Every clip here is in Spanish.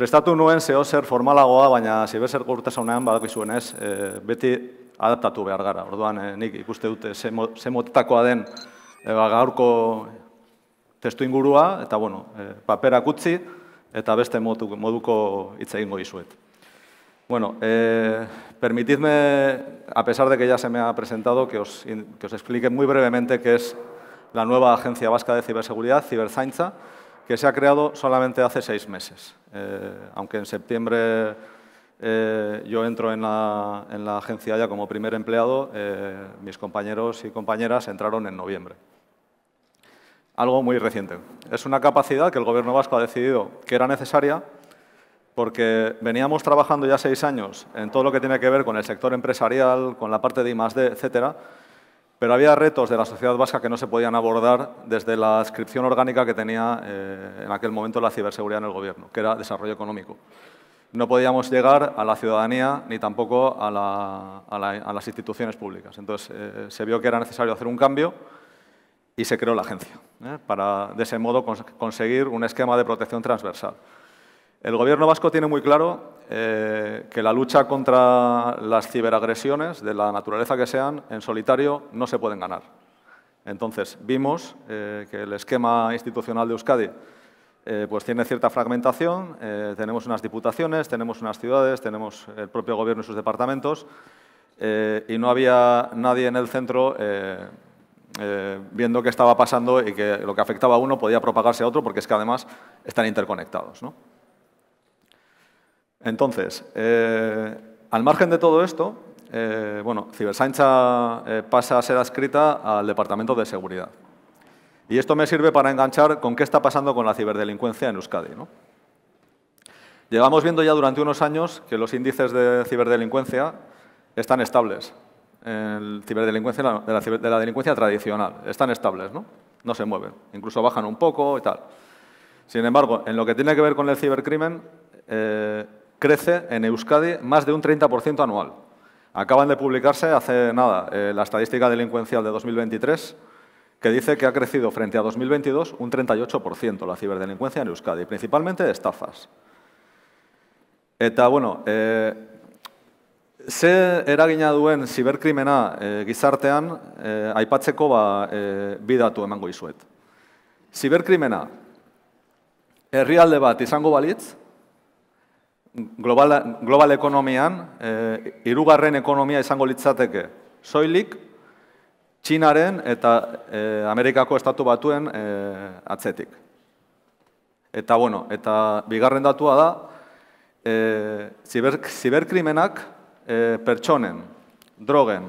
Prestatu nuen zeho zer formalagoa, baina zeber zer badako ez, eh, beti adaptatu behar gara. Orduan, eh, nik ikuste dute eh, ze motetakoa den ba, gaurko testu ingurua, eta bueno, paperak utzi, eta beste moduko hitz egingo izuet. Bueno, permitidme, a pesar de que ya se me ha presentado, que os explique muy brevemente que es la nueva Agencia Vasca de Ciberseguridad, Ciberzaintza, que se ha creado solamente hace seis meses. Eh, aunque en septiembre eh, yo entro en la, agencia ya como primer empleado, eh, mis compañeros y compañeras entraron en noviembre. Algo muy reciente. Es una capacidad que el Gobierno vasco ha decidido que era necesaria porque veníamos trabajando ya seis años en todo lo que tiene que ver con el sector empresarial, con la parte de I+.D., etcétera, pero había retos de la sociedad vasca que no se podían abordar desde la inscripción orgánica que tenía eh, en aquel momento la ciberseguridad en el gobierno, que era desarrollo económico. No podíamos llegar a la ciudadanía ni tampoco a, las instituciones públicas. Entonces eh, se vio que era necesario hacer un cambio y se creó la agencia, ¿eh? para de ese modo conseguir un esquema de protección transversal. El gobierno vasco tiene muy claro eh, que la lucha contra las ciberagresiones, de la naturaleza que sean, en solitario no se pueden ganar. Entonces, vimos eh, que el esquema institucional de Euskadi eh, pues tiene cierta fragmentación, tenemos unas diputaciones, tenemos unas ciudades, tenemos el propio gobierno y sus departamentos, y no había nadie en el centro viendo qué estaba pasando y que lo que afectaba a uno podía propagarse a otro, porque es que además están interconectados. ¿no? Entonces, eh, al margen de todo esto, eh, bueno, Cibersancha eh, pasa a ser adscrita al Departamento de Seguridad. Y esto me sirve para enganchar con qué está pasando con la ciberdelincuencia en Euskadi. Llegamos viendo ya durante unos años que los índices de ciberdelincuencia están estables. El ciberdelincuencia, de, la, delincuencia tradicional, están estables, ¿no? se mueven, incluso bajan un poco y tal. Sin embargo, en lo que tiene que ver con el cibercrimen, crece en Euskadi más de un 30% anual. Acaban de publicarse hace nada eh, la estadística delincuencial de 2023 que dice que ha crecido frente a 2022 un 38% la ciberdelincuencia en Euskadi, principalmente de estafas. Eta, bueno, eh, era eragina duen cibercrimena eh, gizartean eh, aipatzeko ba, eh, bidatu emango izuet. real herrialde bat izango balitz, global, global ekonomian, e, eh, irugarren ekonomia izango litzateke. Soilik, Txinaren eta e, Amerikako estatu batuen e, atzetik. Eta, bueno, eta bigarren datua da, e, ziber, ziberkrimenak pertsonen, drogen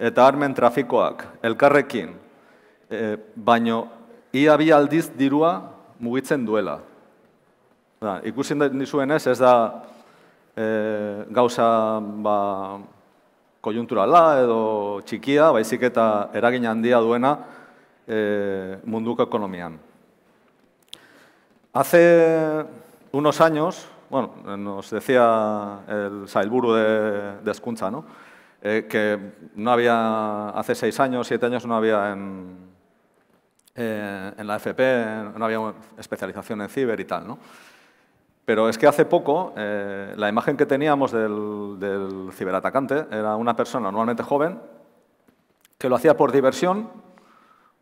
eta armen trafikoak elkarrekin, e, baino, ia bi aldiz dirua mugitzen duela. Y ikusi es ez da e, gauza ba, kojunturala edo txikia, baizik eta eragin handia duena e, eh, economía Hace unos años, bueno, nos decía el Sailburu de, de eh, que no había, hace seis años, siete años, no había en, en la FP, no había especialización en ciber y tal, ¿no? Pero es que hace poco eh, la imagen que teníamos del, ciberatacante era una persona normalmente joven que lo hacía por diversión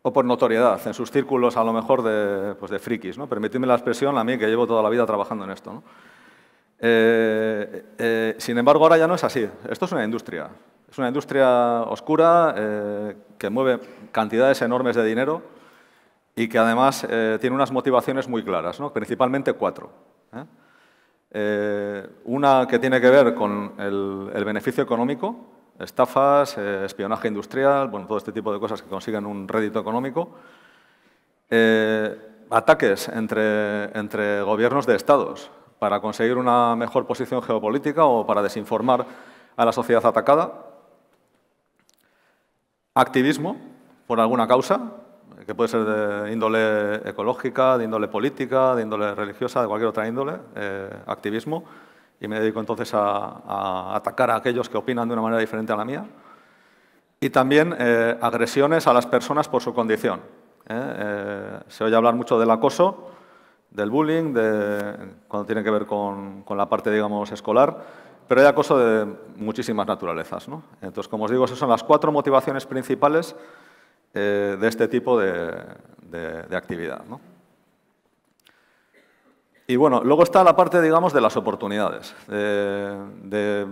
o por notoriedad, en sus círculos a lo mejor de, pues frikis. ¿no? Permitidme la expresión a mí que llevo toda la vida trabajando en esto. Eh, eh, sin embargo, ahora ya no es así. Esto es una industria. Es una industria oscura que mueve cantidades enormes de dinero y que además tiene unas motivaciones muy claras, principalmente cuatro. ¿eh? Eh, una que tiene que ver con el, beneficio económico, estafas, eh, espionaje industrial, bueno, todo este tipo de cosas que consiguen un rédito económico. ataques entre gobiernos de estados para conseguir una mejor posición geopolítica o para desinformar a la sociedad atacada. Activismo por alguna causa, que puede ser de índole ecológica, de índole política, de índole religiosa, de cualquier otra índole, eh, activismo, y me dedico entonces a, atacar a aquellos que opinan de una manera diferente a la mía, y también eh, agresiones a las personas por su condición. ¿eh? se oye hablar mucho del acoso, del bullying, cuando tiene que ver con, la parte, digamos, escolar, pero hay acoso de muchísimas naturalezas. ¿no? Entonces, como os digo, esas son las cuatro motivaciones principales eh, de este tipo de, actividad. ¿no? Y bueno, luego está la parte, digamos, de las oportunidades, de,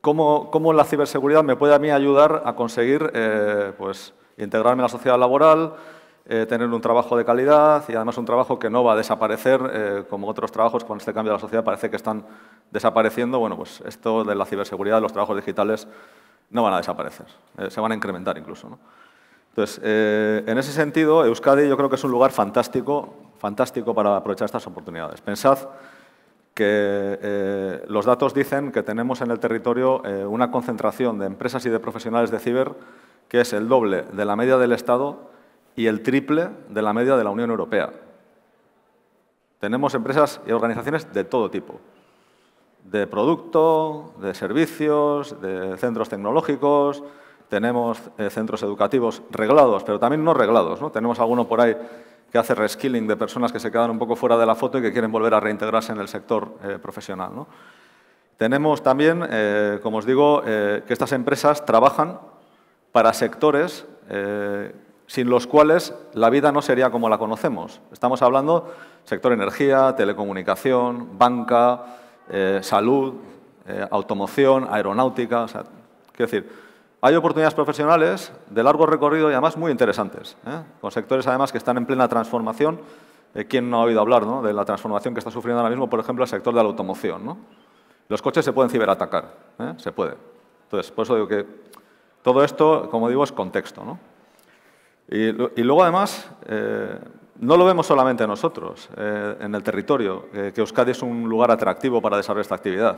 cómo, la ciberseguridad me puede a mí ayudar a conseguir eh, pues, integrarme en la sociedad laboral, eh, tener un trabajo de calidad y además un trabajo que no va a desaparecer, como otros trabajos con este cambio de la sociedad parece que están desapareciendo. Bueno, pues esto de la ciberseguridad, los trabajos digitales no van a desaparecer, se van a incrementar incluso. ¿no? Entonces, eh, en ese sentido, Euskadi yo creo que es un lugar fantástico, fantástico para aprovechar estas oportunidades. Pensad que eh, los datos dicen que tenemos en el territorio eh, una concentración de empresas y de profesionales de ciber que es el doble de la media del Estado y el triple de la media de la Unión Europea. Tenemos empresas y organizaciones de todo tipo, de producto, de servicios, de centros tecnológicos, tenemos eh, centros educativos reglados, pero también no reglados. ¿no? Tenemos alguno por ahí que hace reskilling de personas que se quedan un poco fuera de la foto y que quieren volver a reintegrarse en el sector eh, profesional. Tenemos también, eh, como os digo, que estas empresas trabajan para sectores sin los cuales la vida no sería como la conocemos. Estamos hablando sector energía, telecomunicación, banca, salud, automoción, aeronáutica. decir, hay oportunidades profesionales de largo recorrido y además muy interesantes, ¿eh? con sectores además que están en plena transformación. Eh, ¿Quién no ha oído hablar ¿no? de la transformación que está sufriendo ahora mismo, por ejemplo, el sector de la automoción? Los coches se pueden ciberatacar, ¿eh? se puede. Entonces, por eso digo que todo esto, como digo, es contexto. Y, y, luego, además, no lo vemos solamente nosotros en el territorio, que Euskadi es un lugar atractivo para desarrollar esta actividad.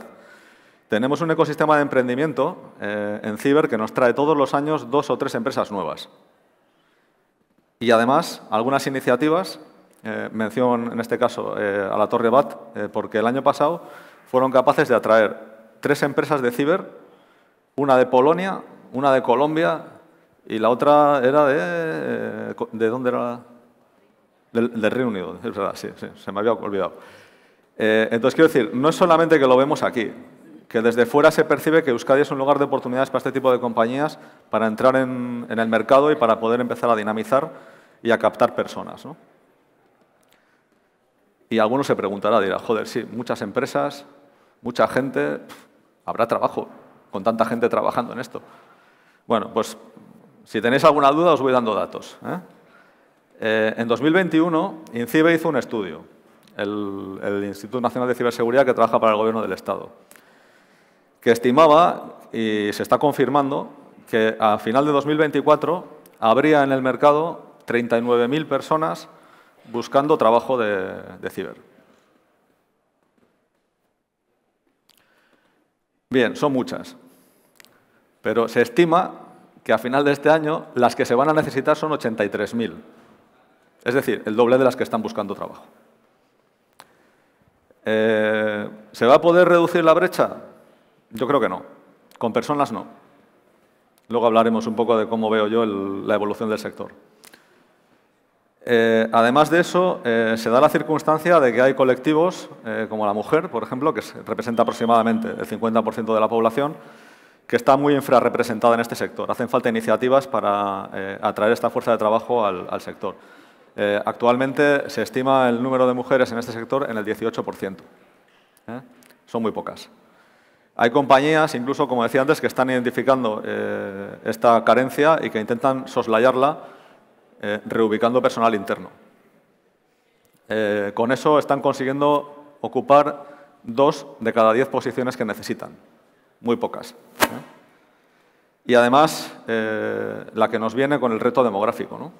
Tenemos un ecosistema de emprendimiento eh, en Ciber que nos trae todos los años dos o tres empresas nuevas. Y además, algunas iniciativas, eh, mención en este caso eh, a la Torre BAT, eh, porque el año pasado fueron capaces de atraer tres empresas de Ciber, una de Polonia, una de Colombia y la otra era de... ¿De dónde era? Del, Reino Unido, sí, se me había olvidado. entonces, quiero decir, no es solamente que lo vemos aquí, que desde fuera se percibe que Euskadi es un lugar de oportunidades para este tipo de compañías para entrar en, el mercado y para poder empezar a dinamizar y a captar personas. Y alguno se preguntará, dirá, joder, sí, muchas empresas, mucha gente, habrá trabajo con tanta gente trabajando en esto. Bueno, pues si tenéis alguna duda os voy dando datos. ¿eh? Eh, en 2021, INCIBE hizo un estudio, el Instituto Nacional de Ciberseguridad que trabaja para el Gobierno del Estado que estimaba, y se está confirmando, que a final de 2024 habría en el mercado 39.000 personas buscando trabajo de, ciber. Bien, son muchas, pero se estima que a final de este año las que se van a necesitar son 83.000, es decir, el doble de las que están buscando trabajo. Eh, ¿Se va a poder reducir la brecha? Yo creo que no. Con personas no. Luego hablaremos un poco de cómo veo yo la evolución del sector. Eh, además de eso, eh, se da la circunstancia de que hay colectivos, eh, como la mujer, por ejemplo, que representa aproximadamente el 50% de la población, que está muy infrarrepresentada en este sector. Hacen falta iniciativas para atraer esta fuerza de trabajo al sector. actualmente se estima el número de mujeres en este sector en el 18%. Son muy pocas. Hay compañías, incluso, como decía antes, que están identificando eh, esta carencia y que intentan soslayarla eh, reubicando personal interno. Eh, con eso están consiguiendo ocupar dos de cada diez posiciones que necesitan. Muy pocas. Y además, la que nos viene con el reto demográfico.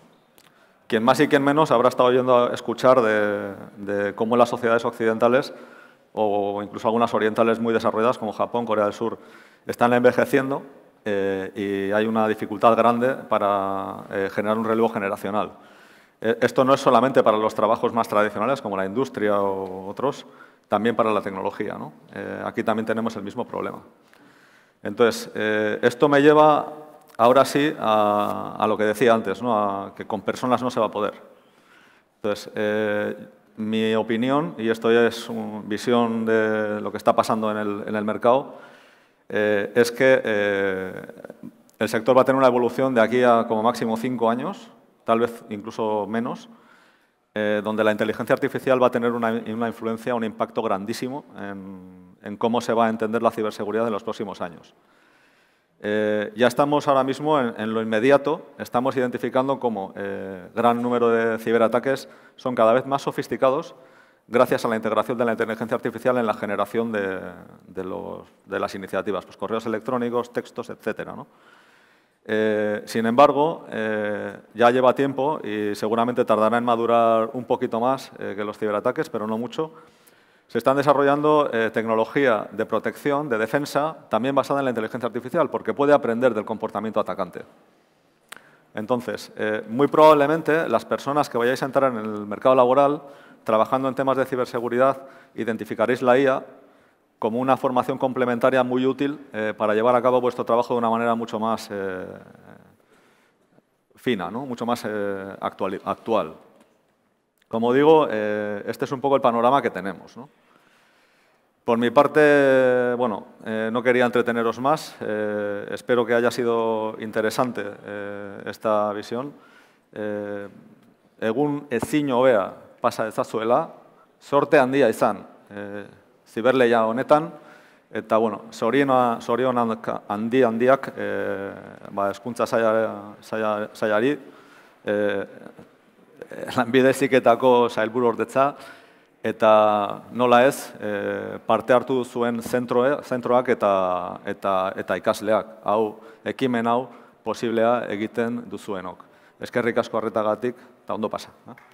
Quien más y quien menos habrá estado oyendo a escuchar de, de cómo las sociedades occidentales o incluso algunas orientales muy desarrolladas como Japón, Corea del Sur, están envejeciendo eh, y hay una dificultad grande para eh, generar un relevo generacional. Eh, esto no es solamente para los trabajos más tradicionales como la industria o otros, también para la tecnología. aquí también tenemos el mismo problema. Entonces, esto me lleva ahora sí a, lo que decía antes, ¿no? a que con personas no se va a poder. Entonces, mi opinión, y esto ya es una visión de lo que está pasando en el, mercado, eh, es que eh, el sector va a tener una evolución de aquí a como máximo cinco años, tal vez incluso menos, eh, donde la inteligencia artificial va a tener una, influencia, un impacto grandísimo en, en, cómo se va a entender la ciberseguridad en los próximos años. Eh, ya estamos ahora mismo en, lo inmediato, estamos identificando cómo eh, gran número de ciberataques son cada vez más sofisticados gracias a la integración de la inteligencia artificial en la generación de, las iniciativas, pues correos electrónicos, textos, etc. Eh, sin embargo, ya lleva tiempo y seguramente tardará en madurar un poquito más que los ciberataques, pero no mucho, se están desarrollando eh, tecnología de protección, de defensa, también basada en la inteligencia artificial, porque puede aprender del comportamiento atacante. Entonces, eh, muy probablemente las personas que vayáis a entrar en el mercado laboral trabajando en temas de ciberseguridad, identificaréis la IA como una formación complementaria muy útil eh, para llevar a cabo vuestro trabajo de una manera mucho más fina, ¿no? mucho más actual, Como digo, eh, este es un poco el panorama que tenemos. ¿no? Por mi parte, bueno, eh, no quería entreteneros más. Eh, espero que haya sido interesante eh, esta visión. Eh, egun eziño bea pasa ezazuela, sorte handia izan eh, honetan, eta, bueno, zorion handi handiak eh, ba, eskuntza zaiari, eh, lanbideziketako zailburu ordetza, eta nola ez, e, parte hartu zuen zentroak eta, eta, eta ikasleak, hau, ekimen hau, posiblea egiten duzuenok. Eskerrik asko harretagatik, eta ondo pasa. Ha?